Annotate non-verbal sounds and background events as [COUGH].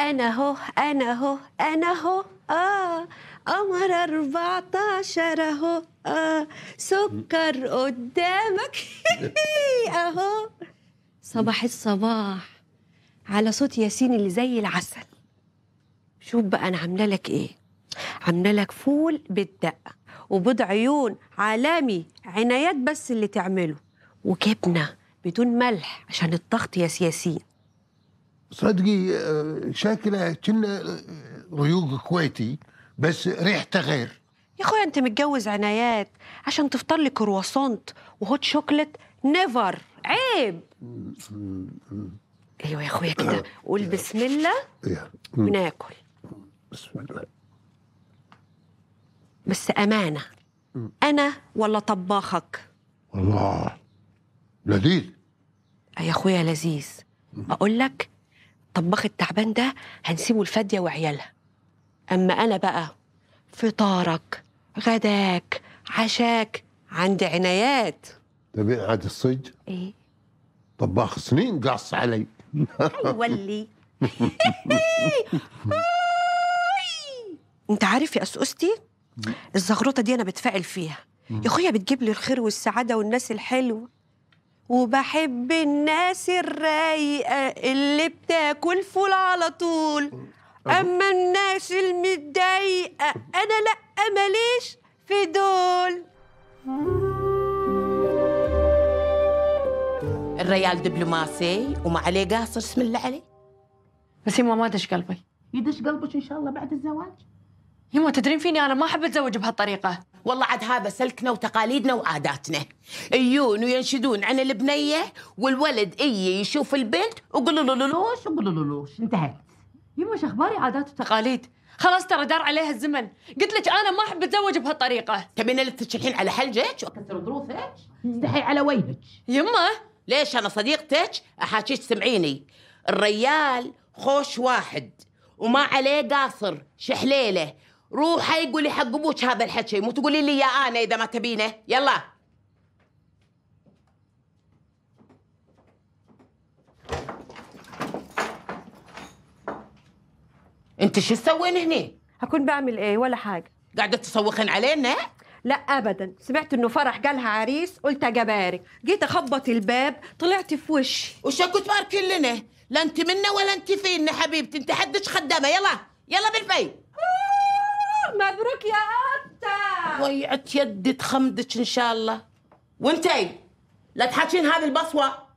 انا اهو انا اهو انا اهو اه قمر 14 اهو اه سكر قدامك [LAUGHS] اهو صباح الصباح على صوت ياسين اللي زي العسل شوف بقى انا عامله لك ايه عامله لك فول بالدقه وبيض عيون عالمي عنايات بس اللي تعمله وجبنه بدون ملح عشان الضغط يا ياسين صدقي آه، شكله كنا آه، ريوق كويتي بس ريحته غير يا اخويا انت متجوز عنايات عشان تفطر لي كرواسونت وهوت شوكليت نيفر عيب ايوه يا اخويا كده قول آه. بسم الله وناكل بسم الله بس امانه انا ولا طباخك الله لذيذ يا اخويا لذيذ اقول لك الطباخ التعبان ده هنسيبه الفادية وعيالها أما أنا بقى فطارك غداك عشاك عندي عنايات تبيع عاد الصج ايه طباخ سنين قص علي ولي أيوة [LAUGHS] انت عارف يا اسقستي الزغروطه دي انا بتفائل فيها يا اخويا بتجيب لي الخير والسعاده والناس الحلوه وبحب الناس الرايقة اللي بتاكل فول على طول أيوة. أما الناس المتضايقة أنا لأ ماليش في دول الريال دبلوماسي وما عليه قاصر اسم الله عليه بس يما ما دش قلبي يدش قلبك ان شاء الله بعد الزواج يما تدرين فيني انا ما احب اتزوج بهالطريقه والله عاد هذا سلكنا وتقاليدنا وعاداتنا يجون وينشدون عن البنيه والولد اي يشوف البنت وقلولولوش وقلولولوش انتهت شو اخباري عادات وتقاليد خلاص ترى دار عليها الزمن قلت لك انا ما احب اتزوج بهالطريقه تبين لك الحين على حلجك واكسر ظروفك استحي على وجهك. يمه ليش انا صديقتك احاكيك سمعيني الريال خوش واحد وما عليه قاصر شحليله روحي قولي حق ابوك هذا الحكي مو تقولي لي يا انا اذا ما تبينه يلا انت شو تسوين هني اكون بعمل ايه ولا حاجه قاعده تصوخين علينا لا ابدا سمعت انه فرح قالها عريس قلت اجبارك جيت اخبط الباب طلعت في وشي كنت تباركين لنا لا انت منا ولا انت فينا حبيبتي انت حدش خدامه يلا يلا بالبيت مبروك يا أختة ضيعت يدي تخمدك إن شاء الله وانتي لا تحكين هذه البصوة